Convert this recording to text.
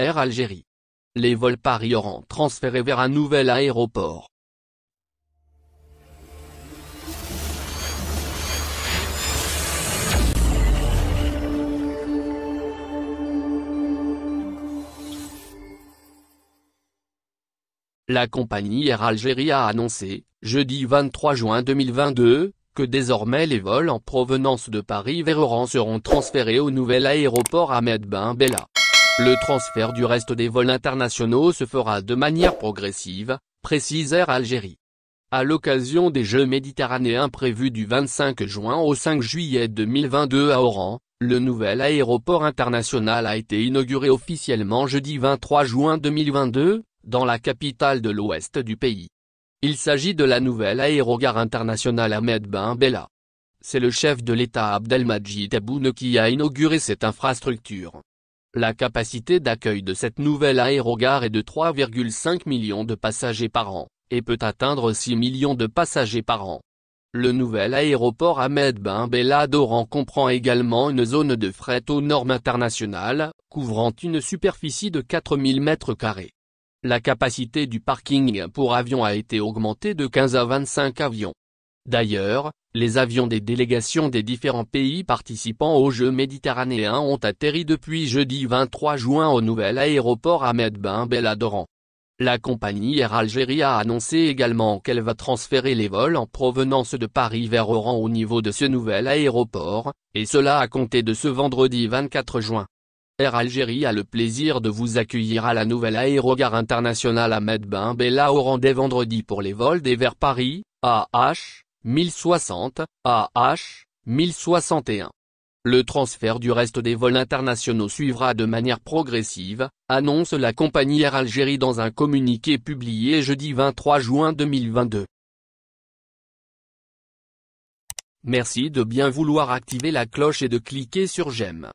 Air Algérie. Les vols Paris-Oran transférés vers un nouvel aéroport. La compagnie Air Algérie a annoncé, jeudi 23 juin 2022, que désormais les vols en provenance de Paris vers Oran seront transférés au nouvel aéroport Ahmed Ben Bella. Le transfert du reste des vols internationaux se fera de manière progressive, précise Air Algérie. À l'occasion des Jeux méditerranéens prévus du 25 juin au 5 juillet 2022 à Oran, le nouvel aéroport international a été inauguré officiellement jeudi 23 juin 2022, dans la capitale de l'ouest du pays. Il s'agit de la nouvelle aérogare internationale Ahmed Ben Bella. C'est le chef de l'État Abdelmajid Aboune qui a inauguré cette infrastructure. La capacité d'accueil de cette nouvelle aérogare est de 3,5 millions de passagers par an, et peut atteindre 6 millions de passagers par an. Le nouvel aéroport Ahmed Ben Doran comprend également une zone de fret aux normes internationales, couvrant une superficie de 4000 m2. La capacité du parking pour avions a été augmentée de 15 à 25 avions. D'ailleurs, les avions des délégations des différents pays participant aux Jeux méditerranéens ont atterri depuis jeudi 23 juin au nouvel aéroport Ahmed Ben d'Oran. La compagnie Air Algérie a annoncé également qu'elle va transférer les vols en provenance de Paris vers Oran au niveau de ce nouvel aéroport, et cela à compté de ce vendredi 24 juin. Air Algérie a le plaisir de vous accueillir à la nouvelle aérogare internationale Ahmed Ben Bella Oran dès vendredi pour les vols des vers Paris, AH, 1060, AH, 1061. Le transfert du reste des vols internationaux suivra de manière progressive, annonce la compagnie Air Algérie dans un communiqué publié jeudi 23 juin 2022. Merci de bien vouloir activer la cloche et de cliquer sur j'aime.